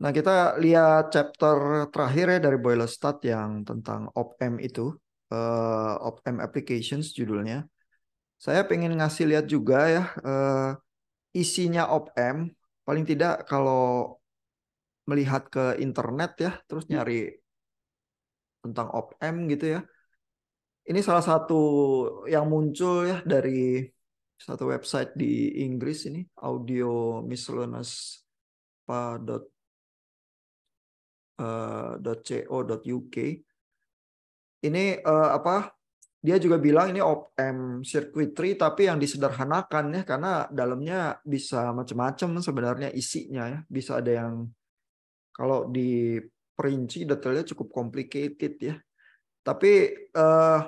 Nah, kita lihat chapter terakhir ya dari Boilerstat yang tentang OPM itu, uh, eh, OPM applications judulnya. Saya pengen ngasih lihat juga ya uh, isinya OPM, paling tidak kalau melihat ke internet ya, terus hmm. nyari tentang OPM gitu ya. Ini salah satu yang muncul ya dari satu website di Inggris ini, audio miscellaneous.com Eh, co.uk ini uh, apa dia juga bilang ini OPM circuitry tapi yang disederhanakan ya karena dalamnya bisa macam-macam sebenarnya isinya ya bisa ada yang kalau diperinci detailnya cukup complicated ya tapi uh,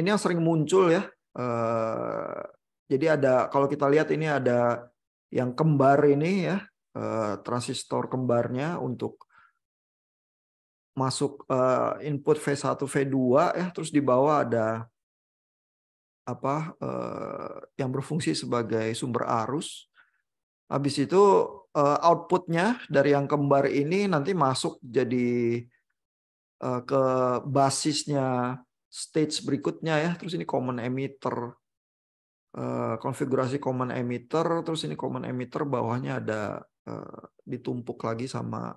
ini yang sering muncul ya uh, jadi ada kalau kita lihat ini ada yang kembar ini ya uh, transistor kembarnya untuk masuk uh, input V1 V2 ya terus di bawah ada apa uh, yang berfungsi sebagai sumber arus. Habis itu uh, outputnya dari yang kembar ini nanti masuk jadi uh, ke basisnya stage berikutnya ya. Terus ini common emitter uh, konfigurasi common emitter, terus ini common emitter bawahnya ada uh, ditumpuk lagi sama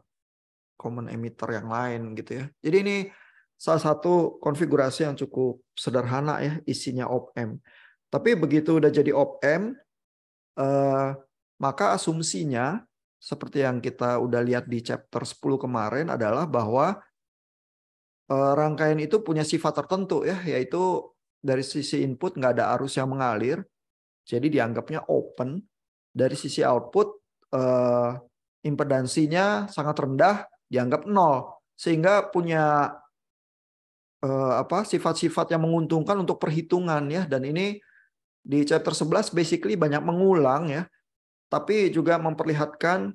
common emitter yang lain gitu ya. Jadi ini salah satu konfigurasi yang cukup sederhana ya isinya op-amp. Tapi begitu udah jadi op-amp, eh, maka asumsinya seperti yang kita udah lihat di chapter 10 kemarin adalah bahwa eh, rangkaian itu punya sifat tertentu ya, yaitu dari sisi input nggak ada arus yang mengalir, jadi dianggapnya open. Dari sisi output, eh, impedansinya sangat rendah, dianggap nol sehingga punya eh, apa sifat-sifat yang menguntungkan untuk perhitungan ya dan ini di chapter 11 basically banyak mengulang ya tapi juga memperlihatkan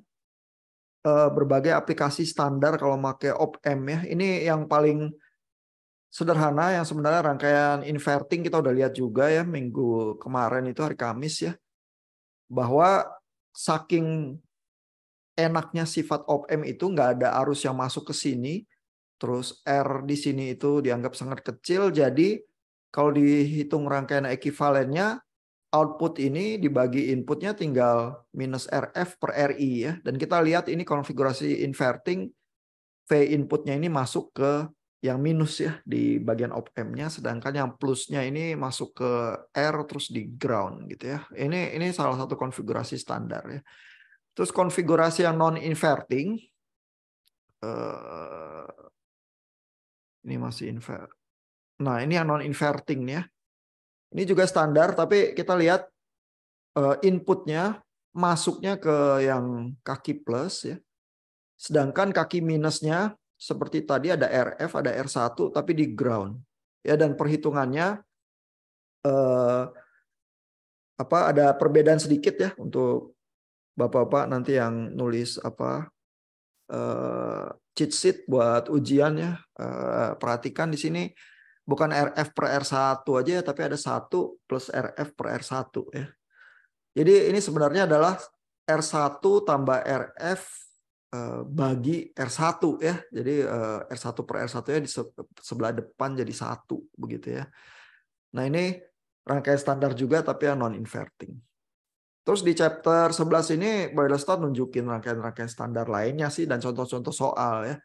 eh, berbagai aplikasi standar kalau pakai opm ya ini yang paling sederhana yang sebenarnya rangkaian inverting kita udah lihat juga ya minggu kemarin itu hari Kamis ya bahwa saking enaknya sifat op m itu nggak ada arus yang masuk ke sini, terus r di sini itu dianggap sangat kecil, jadi kalau dihitung rangkaian ekivalennya output ini dibagi inputnya tinggal minus RF per RI ya. Dan kita lihat ini konfigurasi inverting V inputnya ini masuk ke yang minus ya di bagian op amp-nya sedangkan yang plusnya ini masuk ke R terus di ground gitu ya. Ini ini salah satu konfigurasi standar ya. Terus konfigurasi yang non-inverting. Eh, ini masih invert. Nah, ini yang non-inverting ya. Ini juga standar, tapi kita lihat eh, inputnya masuknya ke yang kaki plus ya. Sedangkan kaki minusnya seperti tadi ada RF, ada R1 tapi di ground. Ya dan perhitungannya eh, apa ada perbedaan sedikit ya untuk bapak-bapak nanti yang nulis apa uh, cheat sheet buat ujiannya uh, eh, perhatikan di sini bukan RF per R1 aja ya, tapi ada 1 plus RF per R1 ya. Jadi ini sebenarnya adalah R1 tambah RF eh, bagi R1 ya. Jadi R1 per R1 ya di sebelah depan jadi satu begitu ya. Nah ini rangkaian standar juga tapi yang non inverting. Terus di chapter 11 ini Boy Lestat nunjukin rangkaian-rangkaian standar lainnya sih dan contoh-contoh soal ya.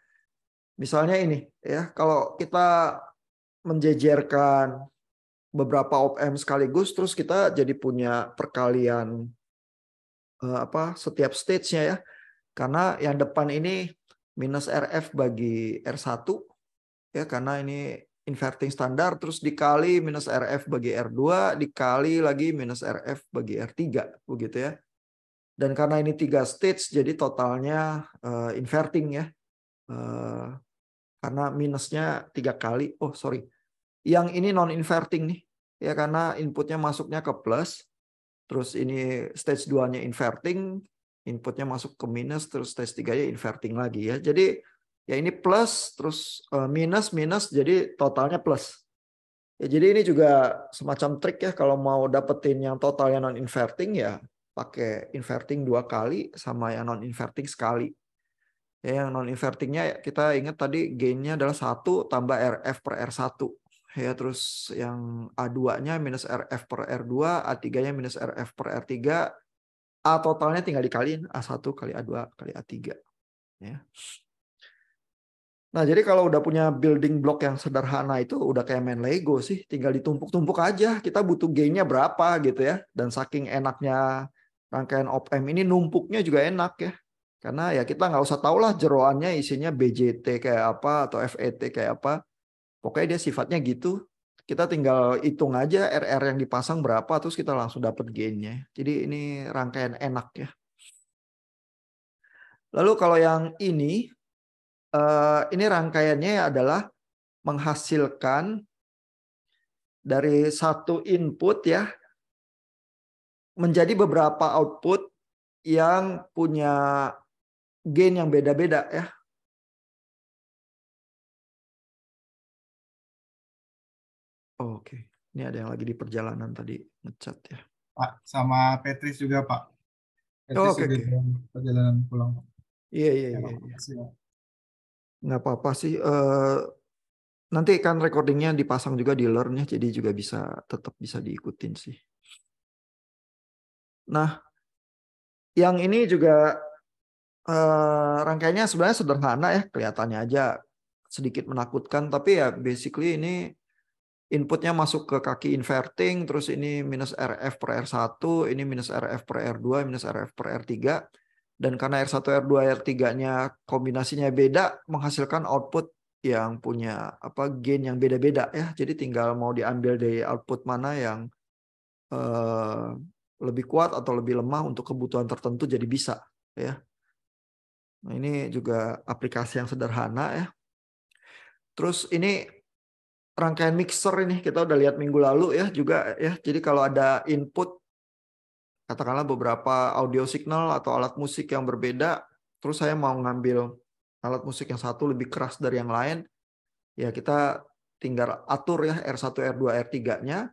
Misalnya ini ya, kalau kita menjejerkan beberapa OPM sekaligus terus kita jadi punya perkalian uh, apa setiap stage-nya ya. Karena yang depan ini minus RF bagi R1 ya karena ini inverting standar terus dikali minus RF bagi R2 dikali lagi minus RF bagi R3 begitu ya. Dan karena ini tiga stage jadi totalnya uh, inverting ya. Uh, karena minusnya tiga kali. Oh sorry, yang ini non inverting nih ya karena inputnya masuknya ke plus. Terus ini stage 2-nya inverting, inputnya masuk ke minus, terus stage 3-nya inverting lagi ya. Jadi ya ini plus terus eh, minus minus jadi totalnya plus. Ya, jadi ini juga semacam trik ya kalau mau dapetin yang totalnya non inverting ya pakai inverting dua kali sama yang non inverting sekali. Ya, yang non invertingnya kita ingat tadi gainnya adalah satu tambah RF per R1. Ya terus yang A2-nya minus RF per R2, A3-nya minus RF per R3, A totalnya tinggal dikaliin A1 kali A2 kali A3 ya. Nah, jadi kalau udah punya building block yang sederhana itu udah kayak main Lego sih, tinggal ditumpuk-tumpuk aja. Kita butuh gainnya berapa gitu ya. Dan saking enaknya rangkaian opm ini numpuknya juga enak ya. Karena ya kita nggak usah tahu lah jeroannya isinya BJT kayak apa atau FET kayak apa. Pokoknya dia sifatnya gitu. Kita tinggal hitung aja RR yang dipasang berapa terus kita langsung dapat gainnya. Jadi ini rangkaian enak ya. Lalu kalau yang ini Eh, ini rangkaiannya adalah menghasilkan dari satu input ya menjadi beberapa output yang punya gain yang beda-beda ya. Oke, ini ada yang lagi di perjalanan tadi ngecat ya. Pak, sama Petris juga Pak. Petris oh, okay, juga okay. perjalanan pulang. Iya iya iya. Ya, iya nggak apa-apa sih. Uh, nanti kan recordingnya dipasang juga di learn jadi juga bisa tetap bisa diikutin sih. Nah, yang ini juga uh, rangkaiannya sebenarnya sederhana ya, kelihatannya aja sedikit menakutkan, tapi ya basically ini inputnya masuk ke kaki inverting, terus ini minus RF per R1, ini minus RF per R2, minus RF per R3 dan karena R1, R2, R3-nya kombinasinya beda menghasilkan output yang punya apa gain yang beda-beda ya. Jadi tinggal mau diambil dari output mana yang uh, lebih kuat atau lebih lemah untuk kebutuhan tertentu jadi bisa ya. Nah, ini juga aplikasi yang sederhana ya. Terus ini rangkaian mixer ini kita udah lihat minggu lalu ya juga ya. Jadi kalau ada input katakanlah beberapa audio signal atau alat musik yang berbeda, terus saya mau ngambil alat musik yang satu lebih keras dari yang lain, ya kita tinggal atur ya R1, R2, R3-nya.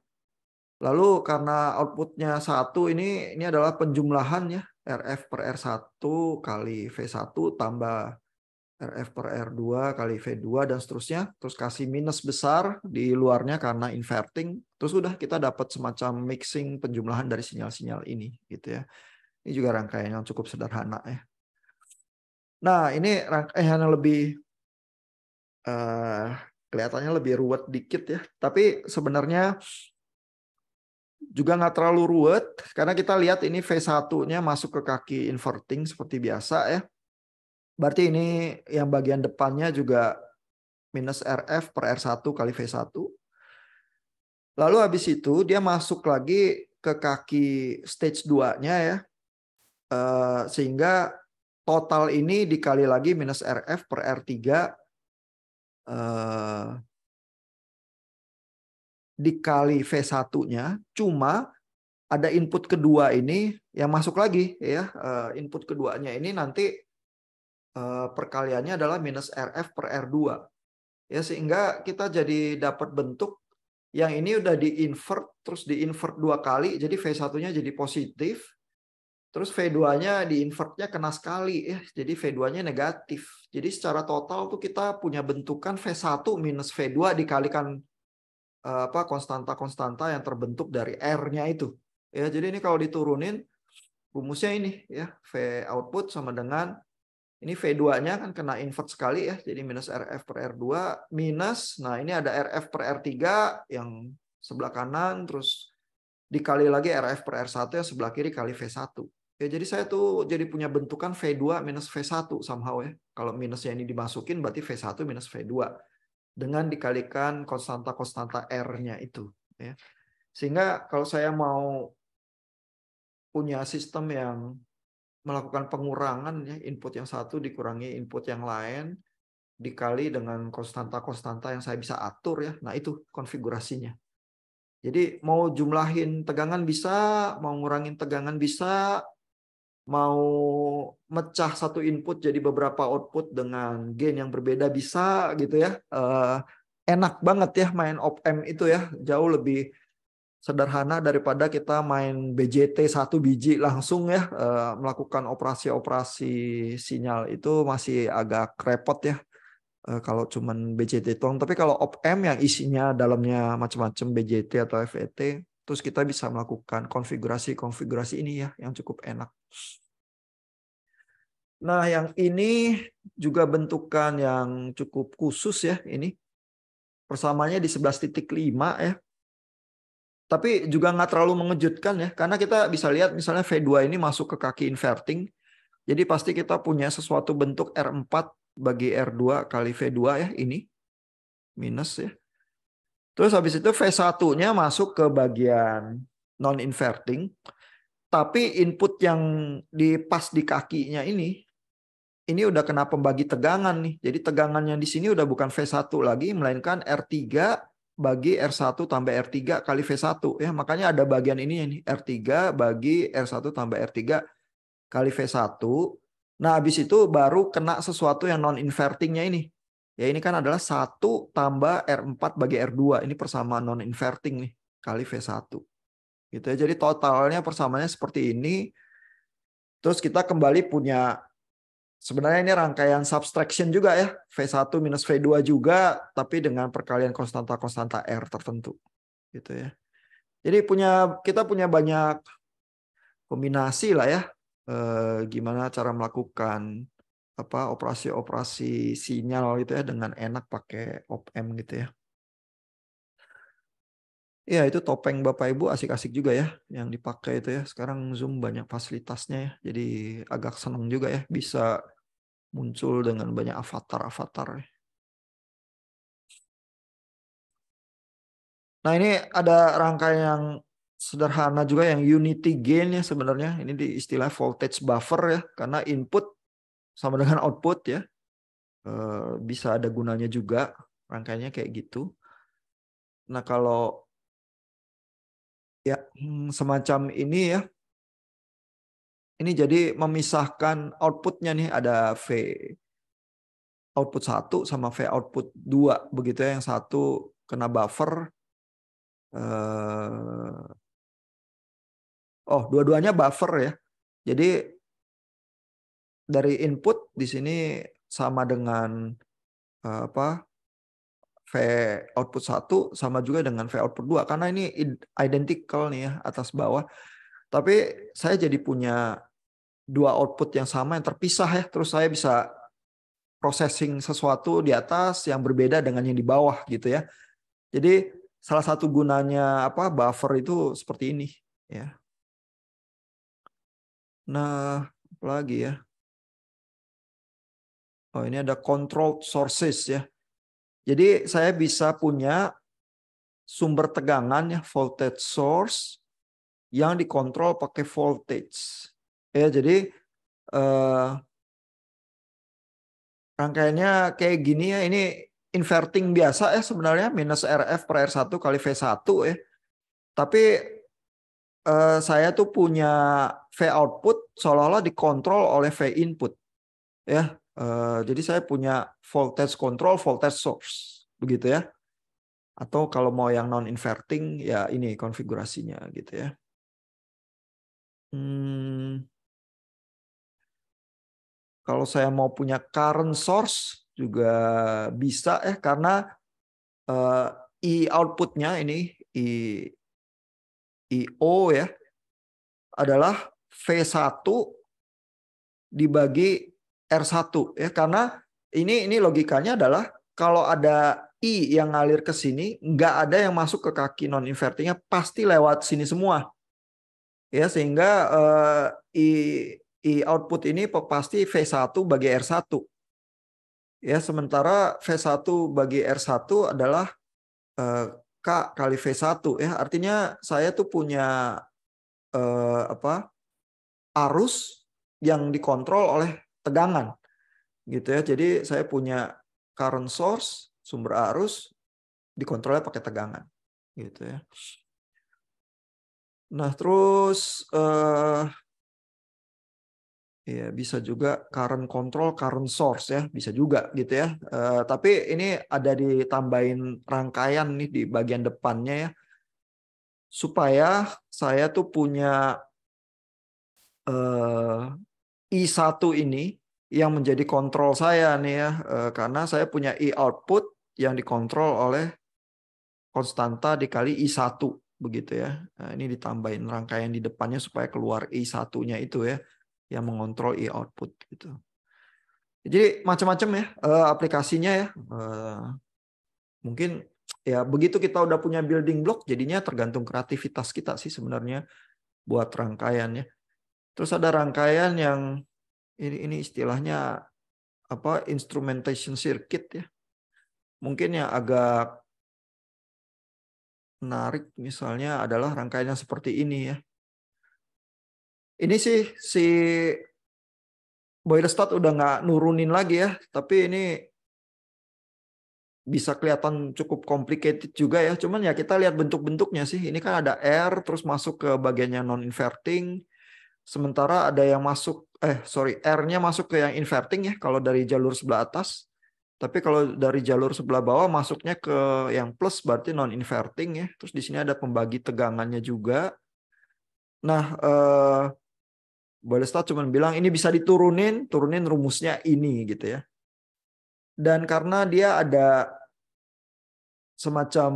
Lalu karena outputnya satu ini ini adalah penjumlahan ya RF per R1 kali V1 tambah RF per R2 kali V2 dan seterusnya. Terus kasih minus besar di luarnya karena inverting. Terus udah kita dapat semacam mixing penjumlahan dari sinyal-sinyal ini gitu ya. Ini juga rangkaian yang cukup sederhana ya. Nah ini rangkaian yang lebih uh, kelihatannya lebih ruwet dikit ya. Tapi sebenarnya juga nggak terlalu ruwet karena kita lihat ini V1-nya masuk ke kaki inverting seperti biasa ya Berarti ini yang bagian depannya juga minus RF per R1 kali V1. Lalu habis itu dia masuk lagi ke kaki stage 2-nya ya. Uh, sehingga total ini dikali lagi minus RF per R3 uh, eh, dikali V1-nya. Cuma ada input kedua ini yang masuk lagi ya. Uh, input keduanya ini nanti Eh, perkaliannya adalah minus RF per R2. Ya sehingga kita jadi dapat bentuk yang ini udah di invert terus di invert dua kali jadi V1-nya jadi positif. Terus V2-nya di invertnya kena sekali ya. Jadi V2-nya negatif. Jadi secara total tuh kita punya bentukan V1 minus V2 dikalikan eh, apa konstanta-konstanta yang terbentuk dari R-nya itu. Ya, jadi ini kalau diturunin rumusnya ini ya, V output sama dengan ini V2-nya kan kena invert sekali ya, jadi minus RF per R2, minus, nah ini ada RF per R3 yang sebelah kanan, terus dikali lagi RF per R1 yang sebelah kiri kali V1. Ya, jadi saya tuh jadi punya bentukan V2 minus V1 somehow ya. Kalau minusnya ini dimasukin berarti V1 minus V2. Dengan dikalikan konstanta-konstanta R-nya itu. Ya. Sehingga kalau saya mau punya sistem yang melakukan pengurangan ya input yang satu dikurangi input yang lain dikali dengan konstanta-konstanta yang saya bisa atur ya. Nah, itu konfigurasinya. Jadi mau jumlahin tegangan bisa, mau ngurangin tegangan bisa, mau mecah satu input jadi beberapa output dengan gain yang berbeda bisa gitu ya. Eh, enak banget ya main op amp itu ya, jauh lebih sederhana daripada kita main BJT satu biji langsung ya eh, melakukan operasi-operasi sinyal itu masih agak repot ya eh, kalau cuman BJT doang tapi kalau opm yang isinya dalamnya macam-macam BJT atau FET terus kita bisa melakukan konfigurasi-konfigurasi ini ya yang cukup enak. Nah, yang ini juga bentukan yang cukup khusus ya ini. persamanya di 11.5 ya tapi juga nggak terlalu mengejutkan ya karena kita bisa lihat misalnya V2 ini masuk ke kaki inverting jadi pasti kita punya sesuatu bentuk R4 bagi R2 kali V2 ya ini minus ya terus habis itu V1-nya masuk ke bagian non inverting tapi input yang dipas di kakinya ini ini udah kena pembagi tegangan nih. Jadi tegangannya di sini udah bukan V1 lagi melainkan R3 bagi R1 tambah R3 kali V1 ya makanya ada bagian ini ini R3 bagi R1 tambah R3 kali V1 nah habis itu baru kena sesuatu yang non invertingnya ini ya ini kan adalah 1 tambah R4 bagi R2 ini persamaan non inverting nih kali V1 gitu ya jadi totalnya persamaannya seperti ini terus kita kembali punya Sebenarnya ini rangkaian subtraction juga ya. V1 minus V2 juga, tapi dengan perkalian konstanta-konstanta R tertentu. gitu ya. Jadi punya kita punya banyak kombinasi lah ya. E, gimana cara melakukan apa operasi-operasi sinyal gitu ya dengan enak pakai op gitu ya. Iya itu topeng bapak ibu asik-asik juga ya yang dipakai itu ya. Sekarang Zoom banyak fasilitasnya ya. Jadi agak seneng juga ya bisa muncul dengan banyak avatar-avatar. Ya. Nah ini ada rangkaian yang sederhana juga yang unity gain ya sebenarnya. Ini di istilah voltage buffer ya karena input sama dengan output ya. Eh, bisa ada gunanya juga rangkaiannya kayak gitu. Nah kalau ya hmm, semacam ini ya. Ini jadi memisahkan outputnya nih ada V output satu sama V output 2 begitu ya yang satu kena buffer eh, oh dua-duanya buffer ya. Jadi dari input di sini sama dengan eh, apa V output 1 sama juga dengan V output 2 karena ini identical nih ya atas bawah. Tapi saya jadi punya dua output yang sama yang terpisah ya. Terus saya bisa processing sesuatu di atas yang berbeda dengan yang di bawah gitu ya. Jadi salah satu gunanya apa buffer itu seperti ini ya. Nah, lagi ya. Oh, ini ada controlled sources ya. Jadi saya bisa punya sumber tegangan ya voltage source yang dikontrol pakai voltage. Ya, jadi eh, rangkaiannya kayak gini ya. Ini inverting biasa ya sebenarnya minus RF per R1 kali V1 ya. Tapi eh, saya tuh punya V output seolah-olah dikontrol oleh V input. Ya. Eh, jadi saya punya voltage control, voltage source, begitu ya. Atau kalau mau yang non inverting ya ini konfigurasinya gitu ya. Hmm. Kalau saya mau punya current source juga bisa ya eh, karena uh, eh, i outputnya ini i o ya adalah V1 dibagi R1 ya karena ini ini logikanya adalah kalau ada I yang ngalir ke sini, nggak ada yang masuk ke kaki non invertingnya pasti lewat sini semua. Ya, sehingga uh, I, I output ini pasti V1 bagi R1. Ya, sementara V1 bagi R1 adalah uh, K kali V1 ya. Artinya saya tuh punya uh, apa? arus yang dikontrol oleh tegangan gitu ya jadi saya punya current source sumber arus dikontrolnya pakai tegangan gitu ya nah terus uh, ya bisa juga current control current source ya bisa juga gitu ya uh, tapi ini ada ditambahin rangkaian nih di bagian depannya ya supaya saya tuh punya uh, I1 ini yang menjadi kontrol saya nih ya, eh, karena saya punya I output yang dikontrol oleh konstanta dikali I1 begitu ya. Nah, ini ditambahin rangkaian di depannya supaya keluar I1-nya itu ya yang mengontrol I output gitu. Jadi macam-macam ya eh, aplikasinya ya. Eh, mungkin ya begitu kita udah punya building block jadinya tergantung kreativitas kita sih sebenarnya buat rangkaiannya. Terus ada rangkaian yang ini ini istilahnya apa instrumentation circuit ya. Mungkin yang agak menarik misalnya adalah rangkaiannya seperti ini ya. Ini sih si Boylerstat udah nggak nurunin lagi ya, tapi ini bisa kelihatan cukup complicated juga ya. Cuman ya kita lihat bentuk-bentuknya sih. Ini kan ada R terus masuk ke bagiannya non inverting, sementara ada yang masuk eh sorry R-nya masuk ke yang inverting ya kalau dari jalur sebelah atas tapi kalau dari jalur sebelah bawah masuknya ke yang plus berarti non inverting ya terus di sini ada pembagi tegangannya juga nah eh, Balestat cuma bilang ini bisa diturunin turunin rumusnya ini gitu ya dan karena dia ada semacam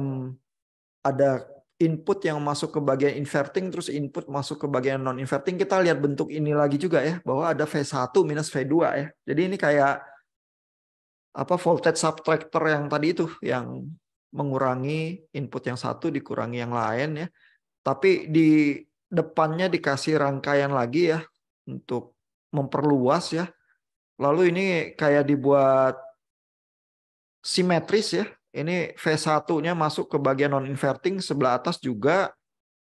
ada input yang masuk ke bagian inverting terus input masuk ke bagian non inverting kita lihat bentuk ini lagi juga ya bahwa ada V1 minus V2 ya. Jadi ini kayak apa voltage subtractor yang tadi itu yang mengurangi input yang satu dikurangi yang lain ya. Tapi di depannya dikasih rangkaian lagi ya untuk memperluas ya. Lalu ini kayak dibuat simetris ya ini V1-nya masuk ke bagian non-inverting, sebelah atas juga.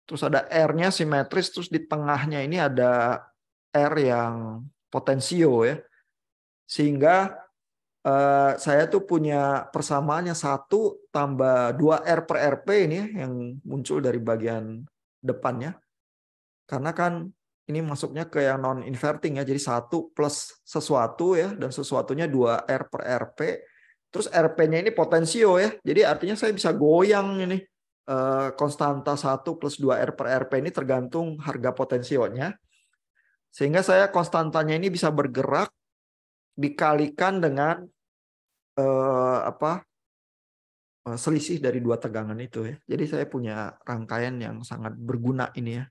Terus ada R-nya simetris, terus di tengahnya ini ada R yang potensio ya. Sehingga eh, saya tuh punya persamaannya satu tambah 2 R per RP ini ya, yang muncul dari bagian depannya. Karena kan ini masuknya ke yang non inverting ya jadi satu plus sesuatu ya dan sesuatunya 2 r per rp Terus RP-nya ini potensio ya. Jadi artinya saya bisa goyang ini. Eh, Konstanta 1 plus 2 R per RP ini tergantung harga potensionya. Sehingga saya konstantanya ini bisa bergerak dikalikan dengan eh, apa eh, selisih dari dua tegangan itu ya. Jadi saya punya rangkaian yang sangat berguna ini ya.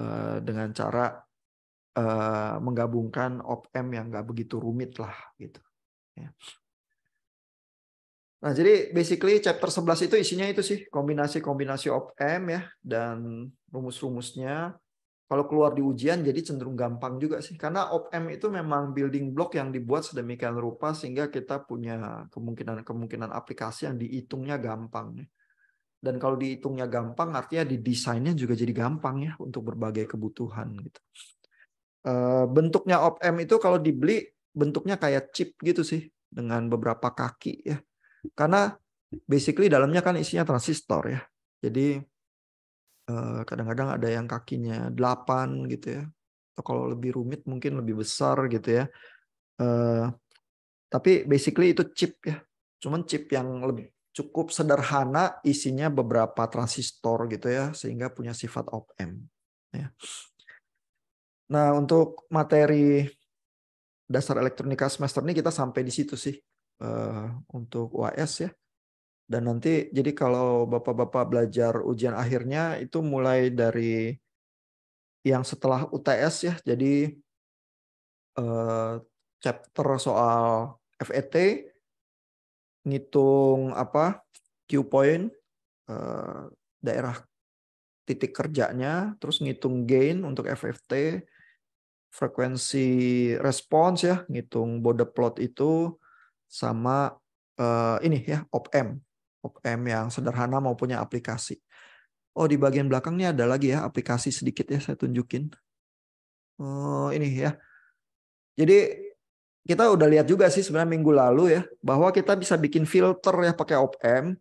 Eh, dengan cara eh, menggabungkan op-amp yang nggak begitu rumit lah gitu. Ya. Nah, jadi basically chapter 11 itu isinya itu sih kombinasi-kombinasi opm M ya dan rumus-rumusnya. Kalau keluar di ujian jadi cenderung gampang juga sih karena op M itu memang building block yang dibuat sedemikian rupa sehingga kita punya kemungkinan-kemungkinan aplikasi yang dihitungnya gampang. Ya. Dan kalau dihitungnya gampang artinya didesainnya juga jadi gampang ya untuk berbagai kebutuhan gitu. Eh, bentuknya op M itu kalau dibeli bentuknya kayak chip gitu sih dengan beberapa kaki ya karena basically dalamnya kan isinya transistor ya. Jadi eh, kadang-kadang ada yang kakinya 8 gitu ya. Atau kalau lebih rumit mungkin lebih besar gitu ya. Eh, tapi basically itu chip ya. Cuman chip yang lebih cukup sederhana isinya beberapa transistor gitu ya sehingga punya sifat op amp ya. Nah, untuk materi dasar elektronika semester ini kita sampai di situ sih uh, untuk UAS ya. Dan nanti jadi kalau Bapak-bapak belajar ujian akhirnya itu mulai dari yang setelah UTS ya. Jadi uh, chapter soal FET ngitung apa Q point uh, daerah titik kerjanya, terus ngitung gain untuk FFT, e frekuensi respons ya, ngitung border plot itu, sama uh, ini ya opm opm yang sederhana mau punya aplikasi. Oh di bagian belakangnya ada lagi ya aplikasi sedikit ya saya tunjukin. Oh ini ya. Jadi kita udah lihat juga sih sebenarnya minggu lalu ya bahwa kita bisa bikin filter ya pakai opm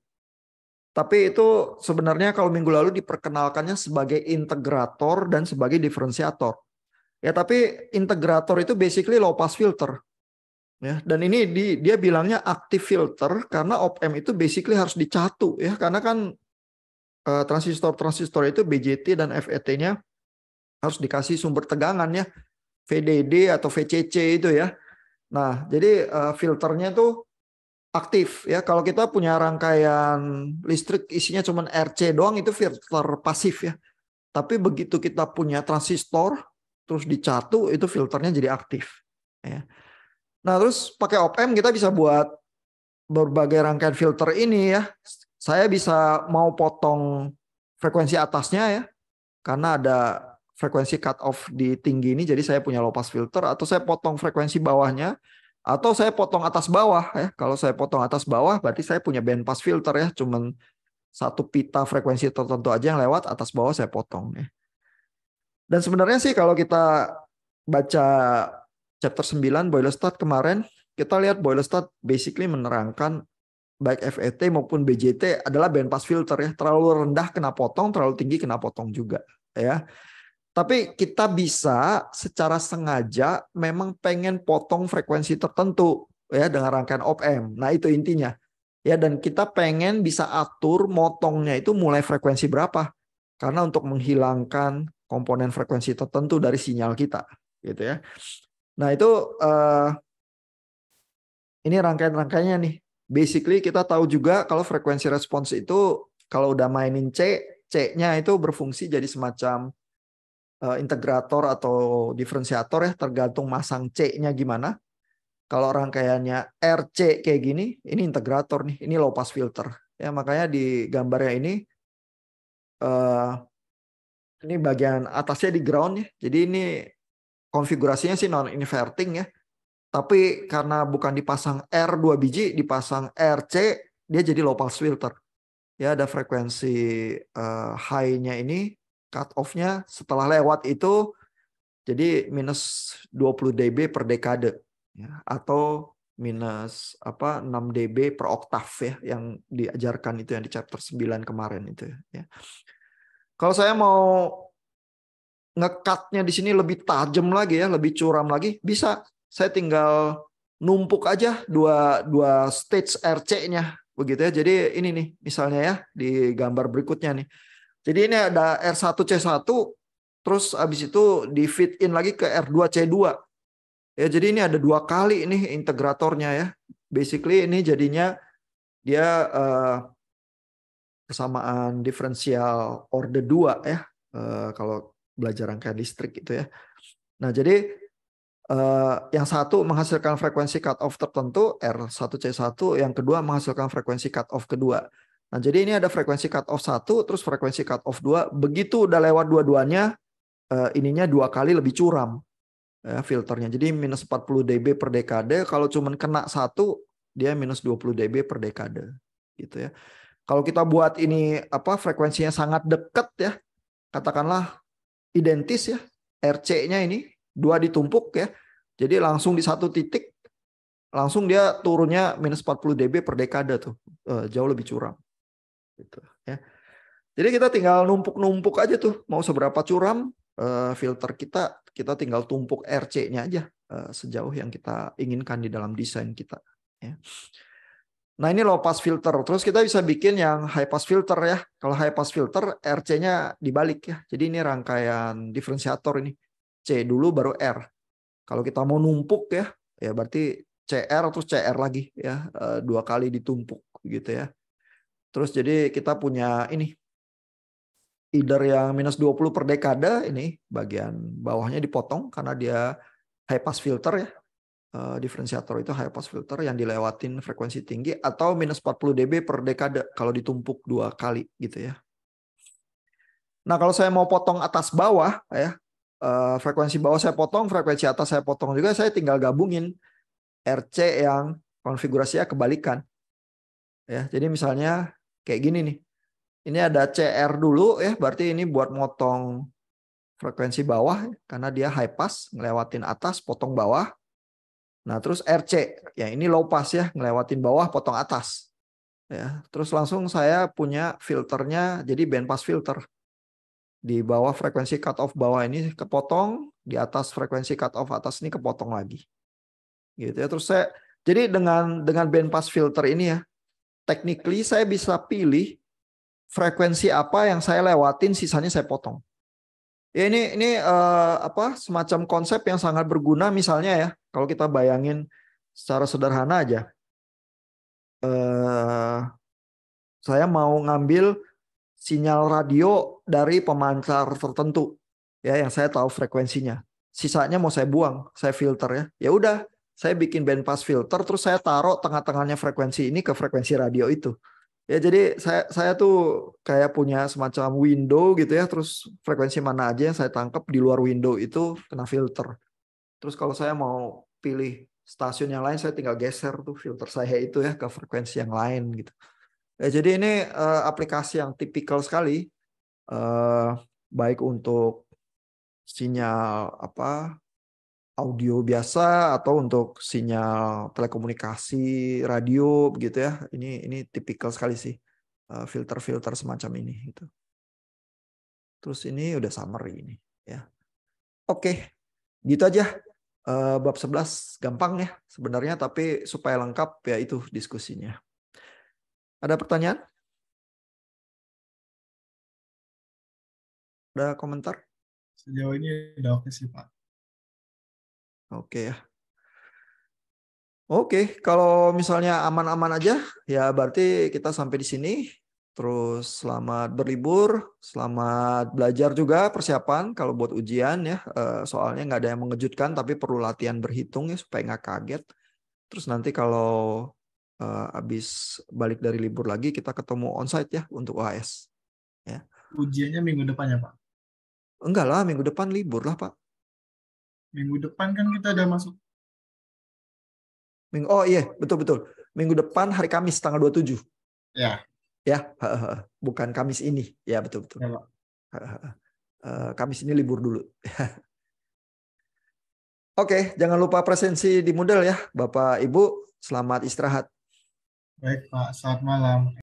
tapi itu sebenarnya kalau minggu lalu diperkenalkannya sebagai integrator dan sebagai diferensiator. Ya tapi integrator itu basically low pass filter. Ya, dan ini di, dia bilangnya aktif filter karena opm itu basically harus dicatu ya karena kan uh, eh, transistor transistor itu BJT dan FET-nya harus dikasih sumber tegangan ya VDD atau VCC itu ya. Nah, jadi uh, filternya itu aktif ya. Kalau kita punya rangkaian listrik isinya cuma RC doang itu filter pasif ya. Tapi begitu kita punya transistor terus dicatu itu filternya jadi aktif ya. Nah, terus pakai opm kita bisa buat berbagai rangkaian filter ini ya. Saya bisa mau potong frekuensi atasnya ya. Karena ada frekuensi cut off di tinggi ini jadi saya punya low filter atau saya potong frekuensi bawahnya atau saya potong atas bawah ya. Kalau saya potong atas bawah berarti saya punya band pass filter ya, cuman satu pita frekuensi tertentu aja yang lewat atas bawah saya potong ya. Dan sebenarnya sih kalau kita baca chapter 9 Boilerstat kemarin kita lihat Boilerstat basically menerangkan baik FET maupun BJT adalah band pass filter ya. Terlalu rendah kena potong, terlalu tinggi kena potong juga ya. Tapi kita bisa secara sengaja memang pengen potong frekuensi tertentu ya dengan rangkaian op amp. Nah, itu intinya. Ya dan kita pengen bisa atur motongnya itu mulai frekuensi berapa. Karena untuk menghilangkan komponen frekuensi tertentu dari sinyal kita gitu ya. Nah itu uh, ini rangkaian-rangkaiannya nih. Basically kita tahu juga kalau frekuensi respons itu kalau udah mainin C, C-nya itu berfungsi jadi semacam uh, integrator atau diferensiator ya tergantung masang C-nya gimana. Kalau rangkaiannya RC kayak gini, ini integrator nih, ini low pass filter. Ya makanya di gambarnya ini uh, ini bagian atasnya di ground ya. Jadi ini konfigurasinya sih non inverting ya. Tapi karena bukan dipasang R 2 biji, dipasang RC, dia jadi low pass filter. Ya ada frekuensi uh, high-nya ini cut off-nya setelah lewat itu jadi minus 20 dB per dekade ya atau minus apa 6 dB per oktav ya yang diajarkan itu yang di chapter 9 kemarin itu ya. Kalau saya mau ngekatnya di sini lebih tajam lagi ya, lebih curam lagi, bisa. Saya tinggal numpuk aja dua dua stage RC-nya begitu ya. Jadi ini nih misalnya ya di gambar berikutnya nih. Jadi ini ada R1C1 terus habis itu di fit in lagi ke R2C2. Ya jadi ini ada dua kali ini integratornya ya. Basically ini jadinya dia eh, kesamaan diferensial order 2 ya. Eh, kalau belajar rangkaian listrik gitu ya. Nah, jadi eh, yang satu menghasilkan frekuensi cut off tertentu R1C1, yang kedua menghasilkan frekuensi cut off kedua. Nah, jadi ini ada frekuensi cut off satu, terus frekuensi cut off dua. Begitu udah lewat dua-duanya eh, ininya dua kali lebih curam ya, filternya. Jadi minus 40 dB per dekade, kalau cuman kena satu dia minus 20 dB per dekade gitu ya. Kalau kita buat ini apa frekuensinya sangat dekat ya, katakanlah identis ya. RC-nya ini dua ditumpuk ya. Jadi langsung di satu titik langsung dia turunnya minus 40 dB per dekade tuh. Eh, jauh lebih curam. Gitu ya. Jadi kita tinggal numpuk-numpuk aja tuh mau seberapa curam eh, filter kita kita tinggal tumpuk RC-nya aja eh, sejauh yang kita inginkan di dalam desain kita ya. Nah ini low pass filter. Terus kita bisa bikin yang high pass filter ya. Kalau high pass filter RC-nya dibalik ya. Jadi ini rangkaian diferensiator ini. C dulu baru R. Kalau kita mau numpuk ya, ya berarti CR terus CR lagi ya. Eh, dua kali ditumpuk gitu ya. Terus jadi kita punya ini. Either yang minus 20 per dekade ini bagian bawahnya dipotong karena dia high pass filter ya. Eh, diferensiator itu high pass filter yang dilewatin frekuensi tinggi atau minus 40 dB per dekade kalau ditumpuk dua kali gitu ya. Nah kalau saya mau potong atas bawah ya eh, frekuensi bawah saya potong, frekuensi atas saya potong juga, saya tinggal gabungin RC yang konfigurasinya kebalikan. Ya, jadi misalnya kayak gini nih. Ini ada CR dulu ya, berarti ini buat motong frekuensi bawah karena dia high pass ngelewatin atas potong bawah. Nah, terus RC. Ya, ini low pass ya, ngelewatin bawah potong atas. Ya, terus langsung saya punya filternya jadi band pass filter. Di bawah frekuensi cut off bawah ini kepotong, di atas frekuensi cut off atas ini kepotong lagi. Gitu ya. Terus saya jadi dengan dengan pass filter ini ya, technically saya bisa pilih frekuensi apa yang saya lewatin sisanya saya potong. Ya ini ini uh, apa semacam konsep yang sangat berguna misalnya ya kalau kita bayangin secara sederhana aja. Uh, saya mau ngambil sinyal radio dari pemancar tertentu ya yang saya tahu frekuensinya. Sisanya mau saya buang, saya filter ya. Ya udah, saya bikin bandpass filter terus saya taruh tengah-tengahnya frekuensi ini ke frekuensi radio itu ya jadi saya saya tuh kayak punya semacam window gitu ya terus frekuensi mana aja yang saya tangkap di luar window itu kena filter terus kalau saya mau pilih stasiun yang lain saya tinggal geser tuh filter saya itu ya ke frekuensi yang lain gitu ya jadi ini uh, aplikasi yang tipikal sekali uh, baik untuk sinyal apa audio biasa atau untuk sinyal telekomunikasi, radio begitu ya. Ini ini tipikal sekali sih eh, filter-filter semacam ini itu Terus ini udah summary ini ya. Oke, gitu aja. Eh, bab 11 gampang ya sebenarnya tapi supaya lengkap ya itu diskusinya. Ada pertanyaan? Ada komentar? Sejauh ini udah oke sih Pak. Oke ya. Oke, kalau misalnya aman-aman aja, ya berarti kita sampai di sini. Terus selamat berlibur, selamat belajar juga persiapan kalau buat ujian ya. Eh, soalnya nggak ada yang mengejutkan, tapi perlu latihan berhitung ya supaya nggak kaget. Terus nanti kalau eh, habis balik dari libur lagi kita ketemu onsite ya untuk UAS. Ya. Ujiannya minggu depannya Pak? Enggak lah, minggu depan libur lah Pak minggu depan kan kita udah masuk. Minggu, oh iya, betul-betul. Minggu depan hari Kamis tanggal 27. Ya. Ya, bukan Kamis ini. Ya, betul-betul. Ya, eh, Kamis ini libur dulu. Oke, jangan lupa presensi di model ya, Bapak Ibu. Selamat istirahat. Baik Pak, selamat malam.